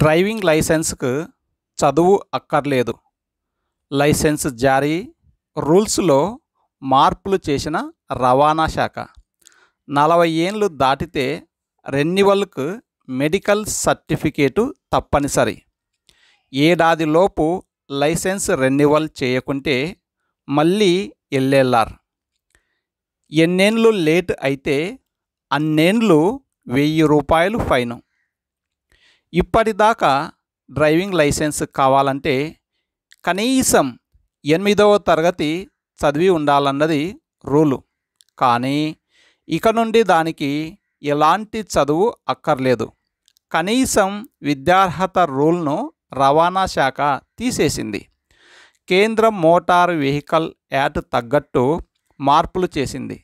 driving లైసెన్స్కు చదువు అక్కర్లేదు licence జారీ రూల్స్లో మార్పులు చేసిన రవాణా శాఖ నలభై ఏండ్లు దాటితే రెన్యువల్కు మెడికల్ సర్టిఫికేటు తప్పనిసరి ఏడాదిలోపు లైసెన్స్ రెన్యువల్ చేయకుంటే మళ్ళీ ఎల్ఎల్ఆర్ ఎన్నేళ్ళు లేట్ అయితే అన్నేళ్ళు వెయ్యి రూపాయలు ఫైను ఇప్పటిదాకా డ్రైవింగ్ లైసెన్స్ కావాలంటే కనీసం ఎనిమిదవ తరగతి చదివి ఉండాలన్నది రూలు కానీ ఇక నుండి దానికి ఎలాంటి చదువు అక్కర్లేదు కనీసం విద్యార్హత రూల్ను రవాణా శాఖ తీసేసింది కేంద్ర మోటార్ వెహికల్ యాక్ట్ తగ్గట్టు మార్పులు చేసింది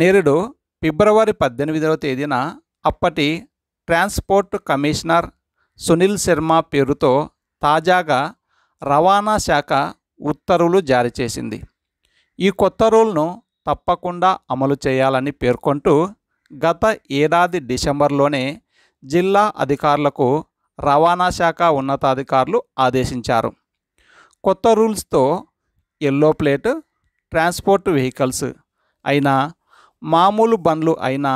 నేరుడు ఫిబ్రవరి పద్దెనిమిదవ తేదీన అప్పటి ట్రాన్స్పోర్ట్ కమిషనర్ సునీల్ శర్మ పేరుతో తాజాగా రవాణా శాఖ ఉత్తర్వులు జారీ చేసింది ఈ కొత్త రూల్ను తప్పకుండా అమలు చేయాలని పేర్కొంటూ గత ఏడాది డిసెంబర్లోనే జిల్లా అధికారులకు రవాణా శాఖ ఉన్నతాధికారులు ఆదేశించారు కొత్త రూల్స్తో ఎల్లో ప్లేట్ ట్రాన్స్పోర్ట్ వెహికల్స్ అయినా మామూలు బండ్లు అయినా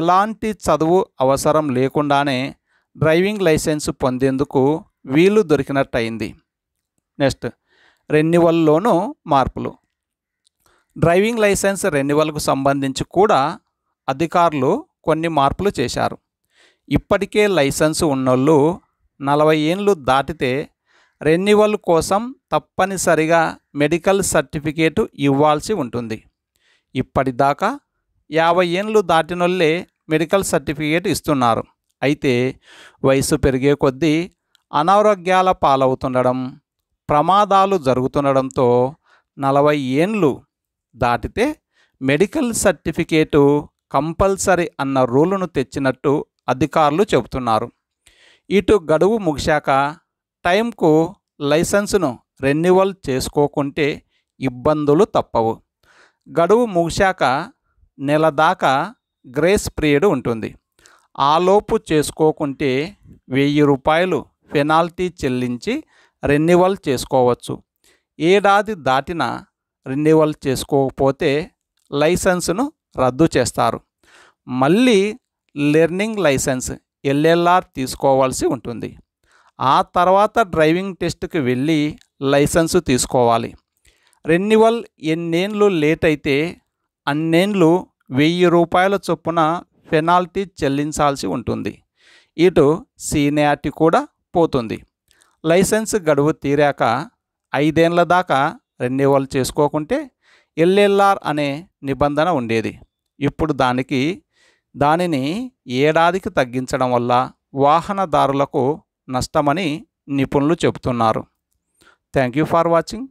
ఎలాంటి చదువు అవసరం లేకుండానే డ్రైవింగ్ లైసెన్స్ పొందేందుకు వీలు దొరికినట్టయింది నెక్స్ట్ రెన్యువల్లోనూ మార్పులు డ్రైవింగ్ లైసెన్స్ రెన్యువల్కు సంబంధించి కూడా అధికారులు కొన్ని మార్పులు చేశారు ఇప్పటికే లైసెన్స్ ఉన్నోళ్ళు నలభై ఏళ్ళు దాటితే రెన్యువల్ కోసం తప్పనిసరిగా మెడికల్ సర్టిఫికేటు ఇవ్వాల్సి ఉంటుంది ఇప్పటిదాకా యాభై ఏండ్లు దాటినోళ్ళే మెడికల్ సర్టిఫికేట్ ఇస్తున్నారు అయితే వయసు పెరిగే కొద్దీ అనారోగ్యాల పాలవుతుండడం ప్రమాదాలు జరుగుతుండడంతో నలభై ఏండ్లు దాటితే మెడికల్ సర్టిఫికేటు కంపల్సరీ అన్న రూలును తెచ్చినట్టు అధికారులు చెబుతున్నారు ఇటు గడువు ముగిశాక టైంకు లైసెన్స్ను రెన్యువల్ చేసుకోకుంటే ఇబ్బందులు తప్పవు గడువు ముగిశాక నెల దాకా గ్రేస్ పీరియడ్ ఉంటుంది ఆలోపు చేసుకోకుంటే వెయ్యి రూపాయలు పెనాల్టీ చెల్లించి రెన్యువల్ చేసుకోవచ్చు ఏడాది దాటిన రెన్యువల్ చేసుకోకపోతే లైసెన్స్ను రద్దు చేస్తారు మళ్ళీ లెర్నింగ్ లైసెన్స్ ఎల్ఎల్ఆర్ తీసుకోవాల్సి ఉంటుంది ఆ తర్వాత డ్రైవింగ్ టెస్ట్కి వెళ్ళి లైసెన్సు తీసుకోవాలి రెన్యువల్ ఎన్నేళ్ళు లేట్ అయితే అన్నేళ్ళు వెయ్యి రూపాయల చొప్పున పెనాల్టీ చెల్లించాల్సి ఉంటుంది ఇటు సీనియారిటీ కూడా పోతుంది లైసెన్స్ గడువు తీరాక ఐదేళ్ల దాకా రెన్యువల్ చేసుకోకుంటే ఎల్ఎల్ఆర్ అనే నిబంధన ఉండేది ఇప్పుడు దానికి దానిని ఏడాదికి తగ్గించడం వల్ల వాహనదారులకు నష్టమని నిపుణులు చెబుతున్నారు థ్యాంక్ యూ ఫర్ వాచింగ్